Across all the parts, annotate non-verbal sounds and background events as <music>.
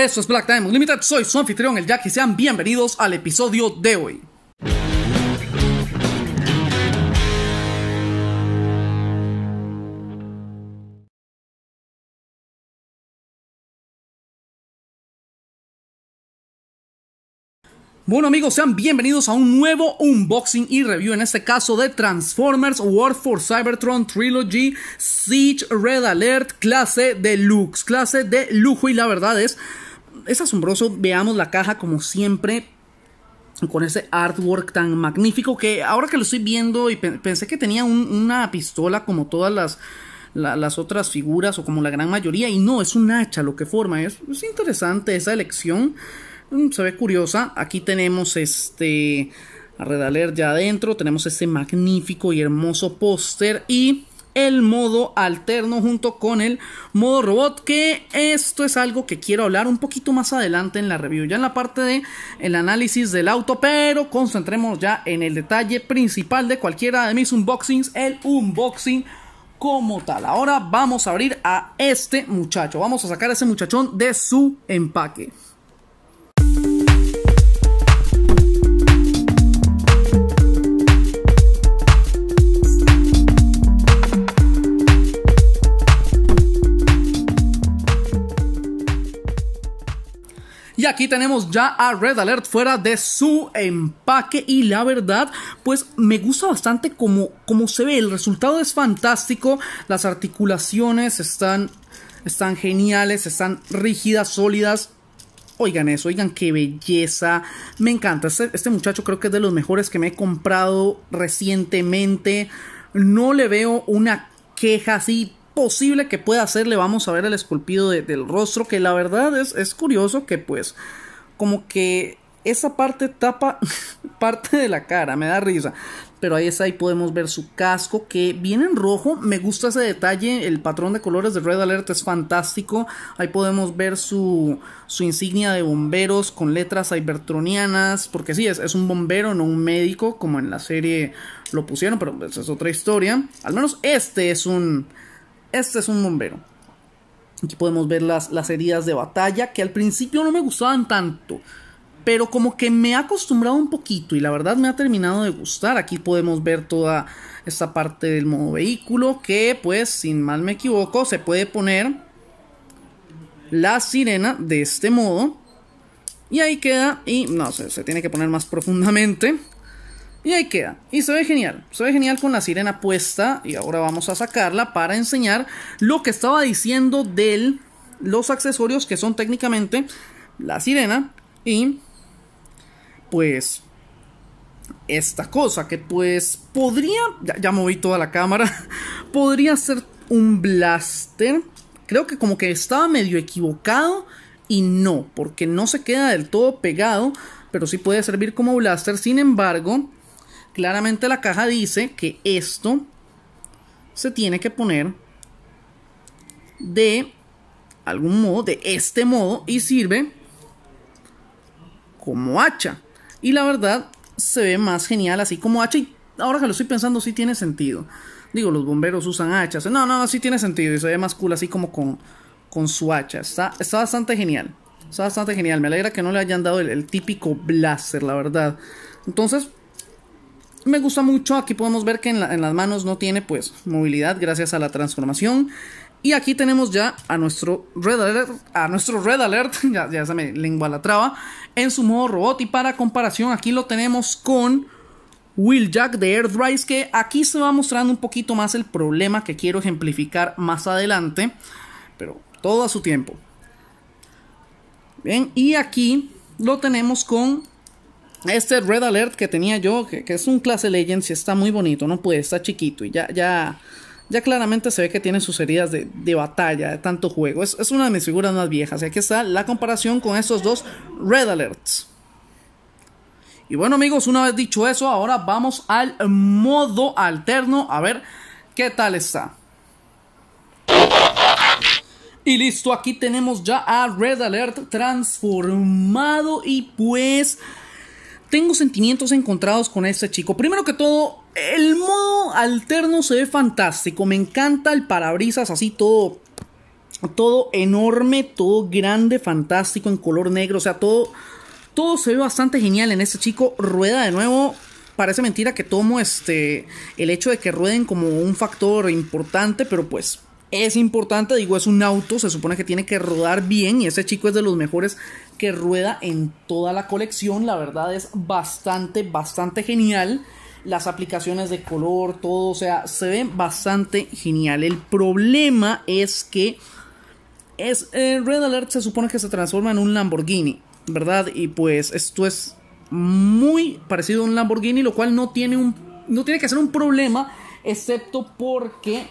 Eso es Black Time soy su anfitrión el Jack y sean bienvenidos al episodio de hoy. Bueno amigos, sean bienvenidos a un nuevo unboxing y review, en este caso de Transformers War for Cybertron Trilogy Siege Red Alert clase deluxe, clase de lujo y la verdad es es asombroso. Veamos la caja como siempre. Con ese artwork tan magnífico que ahora que lo estoy viendo y pensé que tenía una pistola como todas las, las otras figuras o como la gran mayoría y no, es un hacha lo que forma. Es, es interesante esa elección, mm, se ve curiosa. Aquí tenemos este a redaler ya adentro, tenemos este magnífico y hermoso póster y el modo alterno junto con el modo robot que esto es algo que quiero hablar un poquito más adelante en la review ya en la parte de el análisis del auto pero concentremos ya en el detalle principal de cualquiera de mis unboxings el unboxing como tal ahora vamos a abrir a este muchacho vamos a sacar a ese muchachón de su empaque aquí tenemos ya a Red Alert fuera de su empaque y la verdad, pues me gusta bastante como, como se ve. El resultado es fantástico, las articulaciones están, están geniales, están rígidas, sólidas. Oigan eso, oigan qué belleza. Me encanta. Este, este muchacho creo que es de los mejores que me he comprado recientemente. No le veo una queja así posible que pueda hacer le vamos a ver el esculpido del rostro, que la verdad es, es curioso que pues como que esa parte tapa <laughs> parte de la cara, me da risa. Pero ahí está, ahí podemos ver su casco que viene en rojo. Me gusta ese detalle, el patrón de colores de Red Alert es fantástico. Ahí podemos ver su, su insignia de bomberos con letras cybertronianas. Porque sí, es, es un bombero, no un médico, como en la serie lo pusieron, pero esa pues, es otra historia. Al menos este es un este es un bombero. Aquí podemos ver las, heridas de batalla que al principio no me gustaban tanto pero como que me ha acostumbrado un poquito y la verdad me ha terminado de gustar. Aquí podemos ver toda esta parte del modo vehículo que pues, sin mal me equivoco, se puede poner la sirena de este modo. Y ahí queda y no sé, se tiene que poner más profundamente. Y ahí queda. Y se ve genial. Se ve genial con la sirena puesta. Y ahora vamos a sacarla para enseñar lo que estaba diciendo de los accesorios que son técnicamente la sirena y pues esta cosa que pues podría, ya, ya moví toda la cámara, <laughs> podría ser un blaster. Creo que como que estaba medio equivocado y no, porque no se queda del todo pegado, pero sí puede servir como blaster. Sin embargo, Claramente la caja dice que esto se tiene que poner de algún modo, de este modo, y sirve como hacha. Y la verdad, se ve más genial así como hacha. Y ahora que lo estoy pensando, sí tiene sentido. Digo, los bomberos usan hachas. No, no, sí tiene sentido. Y se ve más cool así como con, con su hacha. Está, bastante genial. Está bastante genial. Me alegra que no le hayan dado el, el típico blaster, la verdad. Entonces, me gusta mucho. Aquí podemos ver que en, las manos no tiene pues movilidad gracias a la transformación. Y aquí tenemos ya a nuestro Red Alert, a nuestro Red Alert, <laughs> ya, ya se me lengua la traba, en su modo robot. Y para comparación, aquí lo tenemos con Will Jack de Earthrise, que aquí se va mostrando un poquito más el problema que quiero ejemplificar más adelante, pero todo a su tiempo. Bien, y aquí lo tenemos con este Red Alert que tenía yo, que, es un clase Legends y está muy bonito, no puede, está chiquito y ya, ya, ya claramente se ve que tiene sus heridas de, batalla, de tanto juego. Es, es, una de mis figuras más viejas. Y aquí está la comparación con estos dos Red Alerts. Y bueno amigos, una vez dicho eso, ahora vamos al modo alterno a ver qué tal está. Y listo, aquí tenemos ya a Red Alert transformado y pues tengo sentimientos encontrados con este chico. Primero que todo, el modo alterno se ve fantástico. Me encanta el parabrisas así todo. Todo enorme, todo grande, fantástico, en color negro. O sea, todo. Todo se ve bastante genial en este chico. Rueda de nuevo. Parece mentira que tomo este. el hecho de que rueden como un factor importante. Pero pues es importante, digo, es un auto, se supone que tiene que rodar bien y ese chico es de los mejores que rueda en toda la colección, la verdad es bastante, bastante genial. Las aplicaciones de color, todo, o sea, se ven bastante genial. El problema es que es, eh, Red Alert se supone que se transforma en un Lamborghini, ¿verdad? Y pues esto es muy parecido a un Lamborghini, lo cual no tiene, un, no tiene que ser un problema, excepto porque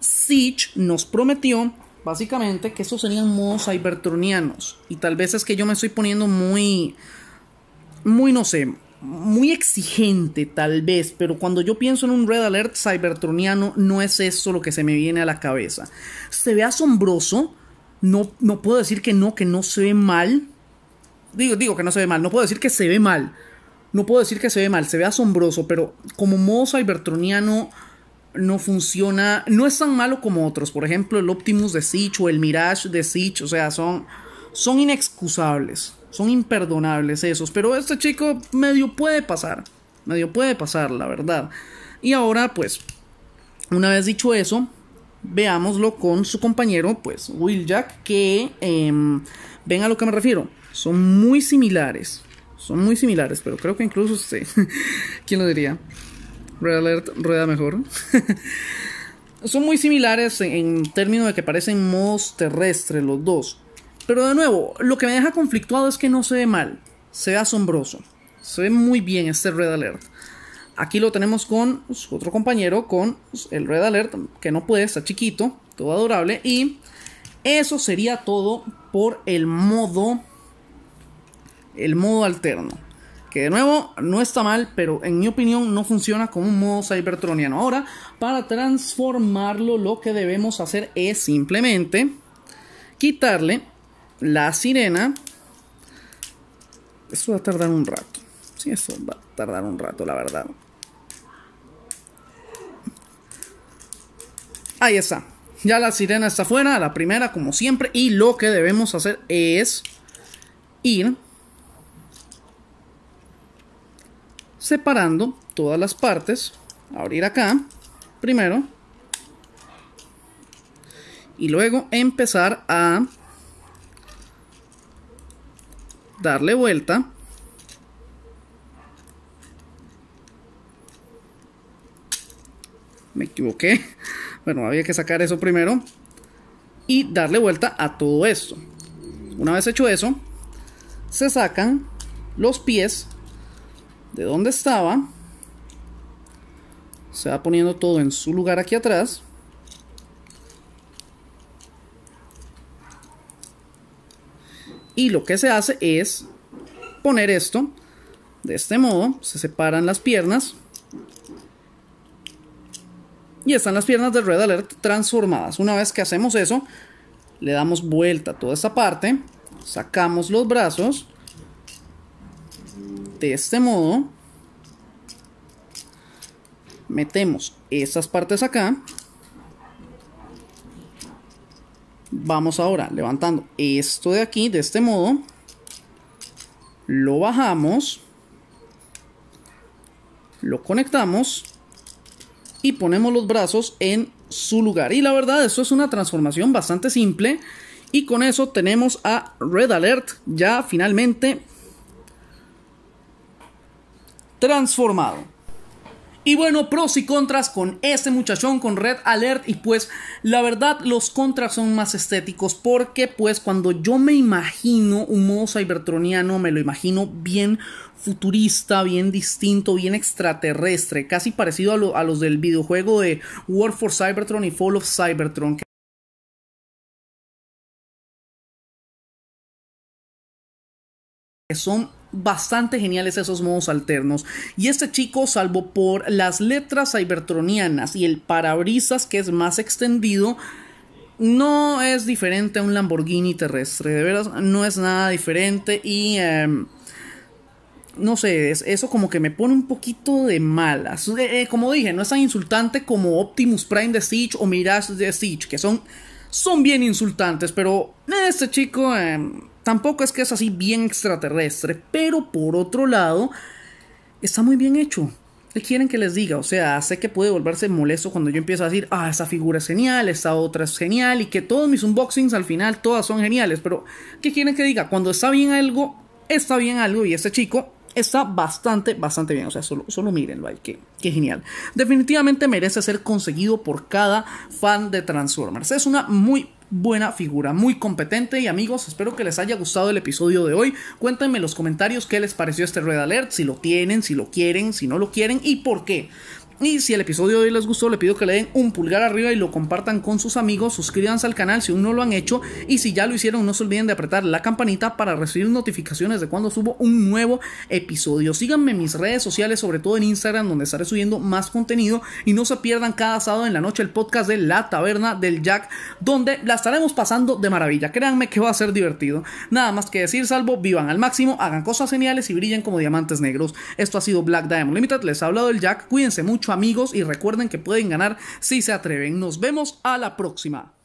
Siege nos prometió básicamente que estos serían modos cybertronianos. Y tal vez es que yo me estoy poniendo muy, muy no sé, muy exigente tal vez, pero cuando yo pienso en un Red Alert cybertroniano no es eso lo que se me viene a la cabeza. Se ve asombroso, no, no puedo decir que no, que no se ve mal. Digo, digo que no se ve mal, no puedo decir que se ve mal. No puedo decir que se ve mal, se ve asombroso, pero como modo cybertroniano no funciona, no es tan malo como otros. Por ejemplo, el Optimus de Sitch o el Mirage de Sitch, o sea, son, son inexcusables, son imperdonables esos. Pero este chico medio puede pasar, medio puede pasar, la verdad. Y ahora, pues, una vez dicho eso, veámoslo con su compañero, pues, Will Jack, que em, ven a lo que me refiero. Son muy similares. Son muy similares, pero creo que incluso <laughs> ¿Quién lo diría? Red Alert rueda mejor. <laughs> Son muy similares en, términos de que parecen modos terrestres los dos. Pero de nuevo, lo que me deja conflictuado es que no se ve mal. Se ve asombroso. Se ve muy bien este Red Alert. Aquí lo tenemos con su otro compañero, con el Red Alert, que no puede, está chiquito, todo adorable. Y eso sería todo por el modo. El modo alterno que de nuevo no está mal, pero en mi opinión no funciona como un modo cybertroniano. Ahora, para transformarlo, lo que debemos hacer es simplemente quitarle la sirena. Esto va a tardar un rato. Sí, eso va a tardar un rato, la verdad. Ahí está. Ya la sirena está fuera, la primera como siempre. Y lo que debemos hacer es ir separando todas las partes. Abrir acá primero. Y luego empezar a darle vuelta. Me equivoqué. <laughs> Bueno, había que sacar eso primero. Y darle vuelta a todo esto. Una vez hecho eso, se sacan los pies de dónde estaba. Se va poniendo todo en su lugar aquí atrás. Y lo que se hace es poner esto. De este modo se separan las piernas. Y están las piernas de Red Alert transformadas. Una vez que hacemos eso, le damos vuelta a toda esta parte. Sacamos los brazos. De este modo metemos estas partes acá. Vamos ahora levantando esto de aquí, de este modo. Lo bajamos. Lo conectamos. Y ponemos los brazos en su lugar. Y la verdad, esto es una transformación bastante simple. Y con eso tenemos a Red Alert ya finalmente transformado. Y bueno, pros y contras con este muchachón, con Red Alert. Y pues la verdad los contras son más estéticos porque pues cuando yo me imagino un modo cybertroniano, me lo imagino bien futurista, bien distinto, bien extraterrestre, casi parecido a, los del videojuego de War for Cybertron y Fall of Cybertron. Que son bastante geniales esos modos alternos. Y este chico, salvo por las letras cybertronianas y el parabrisas que es más extendido, no es diferente a un Lamborghini terrestre. De veras, no es nada diferente y... Em, no sé, eso como que me pone un poquito de malas. Eh, eh, como dije, no es tan insultante como Optimus Prime de Siege o Mirage de Siege, que son, son bien insultantes, pero este chico em, Tampoco es que es así bien extraterrestre, pero por otro lado, está muy bien hecho. ¿Qué quieren que les diga? O sea, sé que puede volverse molesto cuando yo empiezo a decir, ah, esa figura es genial, esta otra es genial, y que todos mis unboxings al final todas son geniales, pero ¿qué quieren que diga? Cuando está bien algo, está bien algo, y este chico está bastante, bastante bien. O sea, solo, solo mírenlo ahí, que, genial. Definitivamente merece ser conseguido por cada fan de Transformers. Es una muy buena figura, muy competente y amigos, espero que les haya gustado el episodio de hoy. Cuéntenme en los comentarios qué les pareció este Red Alert, si lo tienen, si lo quieren, si no lo quieren y por qué. Y si el episodio de hoy les gustó, le pido que le den un pulgar arriba y lo compartan con sus amigos. Suscríbanse al canal si aún no lo han hecho. Y si ya lo hicieron, no se olviden de apretar la campanita para recibir notificaciones de cuando subo un nuevo episodio. Síganme en mis redes sociales, sobre todo en Instagram, donde estaré subiendo más contenido. Y no se pierdan cada sábado en la noche el podcast de La Taberna del Jack, donde la estaremos pasando de maravilla. Créanme que va a ser divertido. Nada más que decir, salvo vivan al máximo, hagan cosas geniales y brillen como diamantes negros. Esto ha sido Black Diamond Limited. Les ha hablado el Jack. Cuídense mucho amigos y recuerden que pueden ganar si se atreven. Nos vemos a la próxima.